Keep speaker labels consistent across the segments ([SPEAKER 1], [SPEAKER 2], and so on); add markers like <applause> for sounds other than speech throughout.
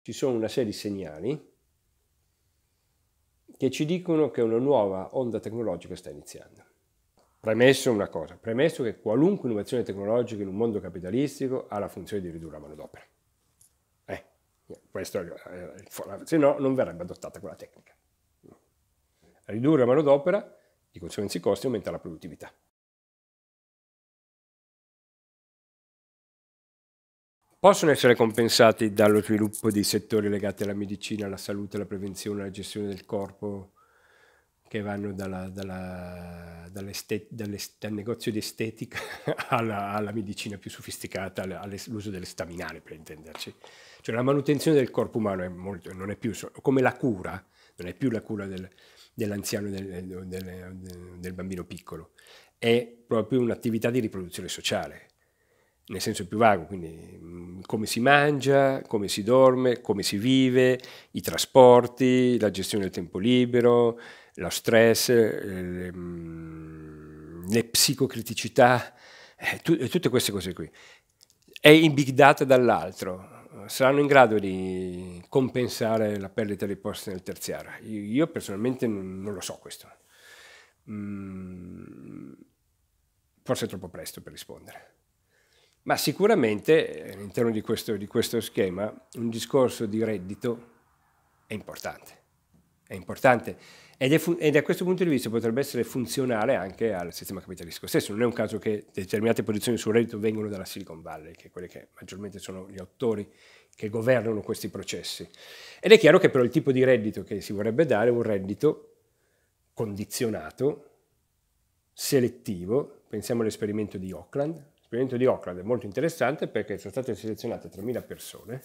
[SPEAKER 1] Ci sono una serie di segnali che ci dicono che una nuova onda tecnologica sta iniziando. Premesso una cosa, premesso che qualunque innovazione tecnologica in un mondo capitalistico ha la funzione di ridurre la manodopera. Eh, questo eh, se no non verrebbe adottata quella tecnica. Ridurre la manodopera di conseguenza i costi aumenta la produttività. Possono essere compensati dallo sviluppo di settori legati alla medicina, alla salute, alla prevenzione, alla gestione del corpo, che vanno dalla, dalla, dal negozio di estetica <laughs> alla, alla medicina più sofisticata, all'uso delle staminali per intenderci. Cioè la manutenzione del corpo umano è molto, non è più come la cura, non è più la cura del, dell'anziano e del, del, del, bambino piccolo, è proprio un'attività di riproduzione sociale, nel senso più vago, quindi mm, come si mangia, come si dorme, come si vive, i trasporti, la gestione del tempo libero, lo stress, eh, le, mm, le psicocriticità, eh, tutte queste cose qui. È in big data dall'altro, saranno in grado di compensare la perdita dei posti nel terziario. Io, io personalmente non, non, lo so questo. Mm, forse è troppo presto per rispondere. Ma sicuramente eh, all'interno di questo, di questo schema un discorso di reddito è importante è importante. Ed è, fu- ed a questo punto di vista potrebbe essere funzionale anche al sistema capitalistico stesso. Non è un caso che determinate posizioni sul reddito vengano dalla Silicon Valley, che è quelle che maggiormente sono gli autori che governano questi processi. Ed è chiaro che però il tipo di reddito che si vorrebbe dare è un reddito condizionato, selettivo. Pensiamo all'esperimento di Auckland. L'esperimento di Auckland è molto interessante perché sono state selezionate 3.000 persone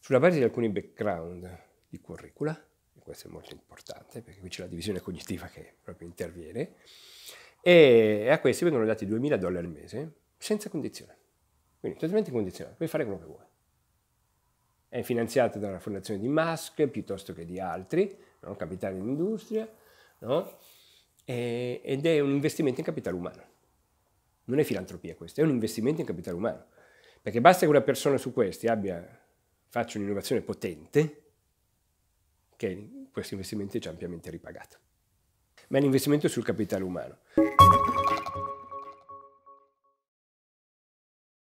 [SPEAKER 1] sulla base di alcuni background di curricula, e questo è molto importante perché qui c'è la divisione cognitiva che proprio interviene, e a questi vengono dati 2.000 dollari al mese senza condizione, quindi totalmente condizionato, puoi fare quello che vuoi. È finanziato dalla fondazione di Musk piuttosto che di altri, no? capitale in industria, no? e, ed è un investimento in capitale umano. Non è filantropia questo, è un investimento in capitale umano. Perché basta che una persona su questi abbia, faccia un'innovazione potente, che questi investimenti è già ampiamente ripagato. Ma è l'investimento sul capitale umano.